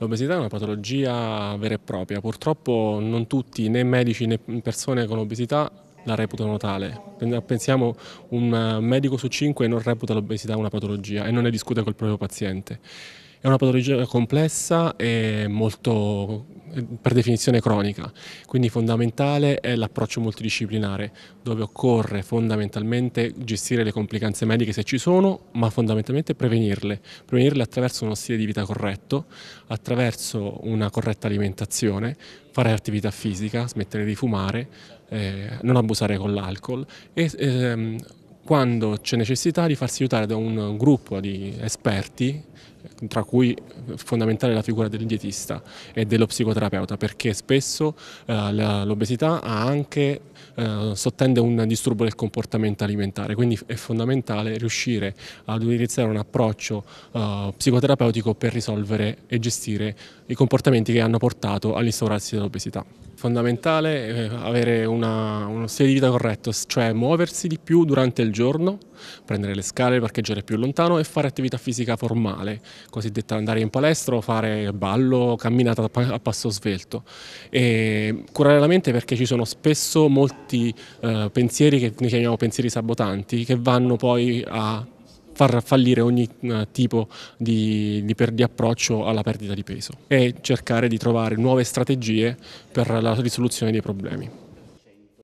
L'obesità è una patologia vera e propria, purtroppo non tutti, né medici né persone con obesità la reputano tale. Pensiamo un medico su cinque non reputa l'obesità una patologia e non ne discute col proprio paziente. È una patologia complessa e molto per definizione cronica, quindi fondamentale è l'approccio multidisciplinare dove occorre fondamentalmente gestire le complicanze mediche se ci sono, ma fondamentalmente prevenirle, prevenirle attraverso uno stile di vita corretto, attraverso una corretta alimentazione, fare attività fisica, smettere di fumare, eh, non abusare con l'alcol e ehm, quando c'è necessità di farsi aiutare da un gruppo di esperti, tra cui fondamentale la figura del dietista e dello psicoterapeuta, perché spesso eh, l'obesità ha anche eh, sottende un disturbo del comportamento alimentare, quindi è fondamentale riuscire ad utilizzare un approccio eh, psicoterapeutico per risolvere e gestire i comportamenti che hanno portato all'instaurarsi dell'obesità. Fondamentale è eh, avere una, uno stile di vita corretto, cioè muoversi di più durante il giorno, prendere le scale, parcheggiare più lontano e fare attività fisica formale, cosiddetta andare in palestra o fare ballo, camminata a passo svelto. E curare la mente perché ci sono spesso molti eh, pensieri che noi chiamiamo pensieri sabotanti che vanno poi a far fallire ogni eh, tipo di, di, per, di, approccio alla perdita di peso e cercare di trovare nuove strategie per la risoluzione dei problemi.